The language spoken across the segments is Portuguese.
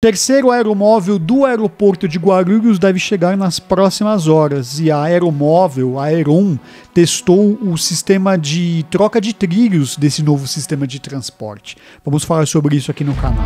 Terceiro aeromóvel do aeroporto de Guarulhos deve chegar nas próximas horas e a aeromóvel, a Aeron, testou o sistema de troca de trilhos desse novo sistema de transporte. Vamos falar sobre isso aqui no canal.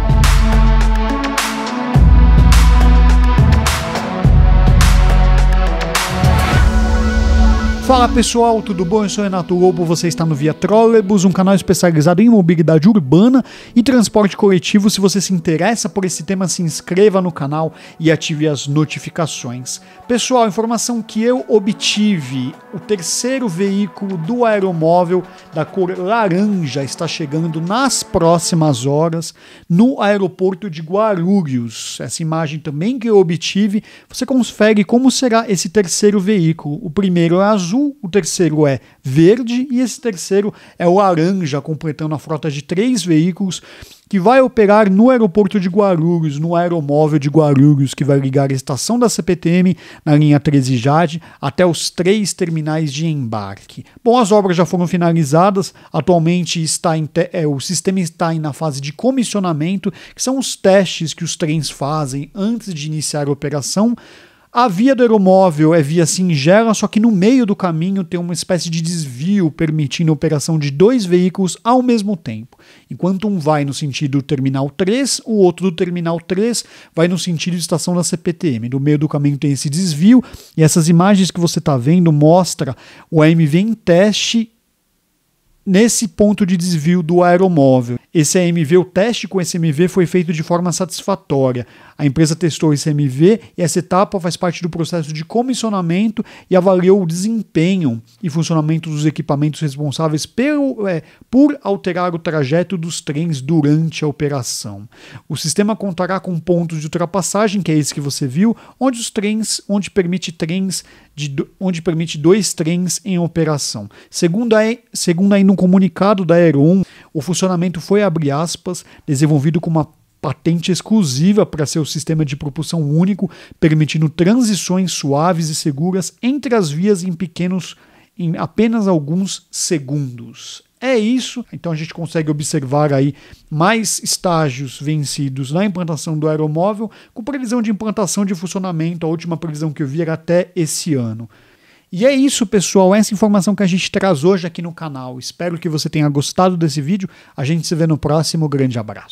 Fala pessoal, tudo bom? Eu sou Renato Lobo, você está no Via Trolebus, um canal especializado em mobilidade urbana e transporte coletivo. Se você se interessa por esse tema, se inscreva no canal e ative as notificações. Pessoal, informação que eu obtive: o terceiro veículo do aeromóvel da cor laranja está chegando nas próximas horas no aeroporto de Guarulhos. Essa imagem também que eu obtive, você confere como será esse terceiro veículo. O primeiro é azul azul, o terceiro é verde e esse terceiro é laranja, completando a frota de três veículos que vai operar no aeroporto de Guarulhos, no aeromóvel de Guarulhos, que vai ligar a estação da CPTM na linha 13 Jade até os três terminais de embarque. Bom, as obras já foram finalizadas, atualmente está é, o sistema está na fase de comissionamento, que são os testes que os trens fazem antes de iniciar a operação. A via do aeromóvel é via singela, só que no meio do caminho tem uma espécie de desvio permitindo a operação de dois veículos ao mesmo tempo. Enquanto um vai no sentido do terminal 3, o outro do terminal 3 vai no sentido de estação da CPTM. No meio do caminho tem esse desvio e essas imagens que você está vendo mostra o AMV em teste nesse ponto de desvio do aeromóvel. Esse AMV, o teste com esse AMV foi feito de forma satisfatória. A empresa testou o ICMV e essa etapa faz parte do processo de comissionamento e avaliou o desempenho e funcionamento dos equipamentos responsáveis pelo, é, por alterar o trajeto dos trens durante a operação. O sistema contará com pontos de ultrapassagem, que é esse que você viu, onde os trens, onde permite trens de, onde permite dois trens em operação. Segundo, a, segundo ainda um comunicado da Aeron, o funcionamento foi, abre aspas, desenvolvido com uma patente exclusiva para seu sistema de propulsão único, permitindo transições suaves e seguras entre as vias em pequenos em apenas alguns segundos. É isso. Então a gente consegue observar aí mais estágios vencidos na implantação do aeromóvel, com previsão de implantação de funcionamento, a última previsão que eu vi era até esse ano. E é isso, pessoal. Essa informação que a gente traz hoje aqui no canal. Espero que você tenha gostado desse vídeo. A gente se vê no próximo. Grande abraço.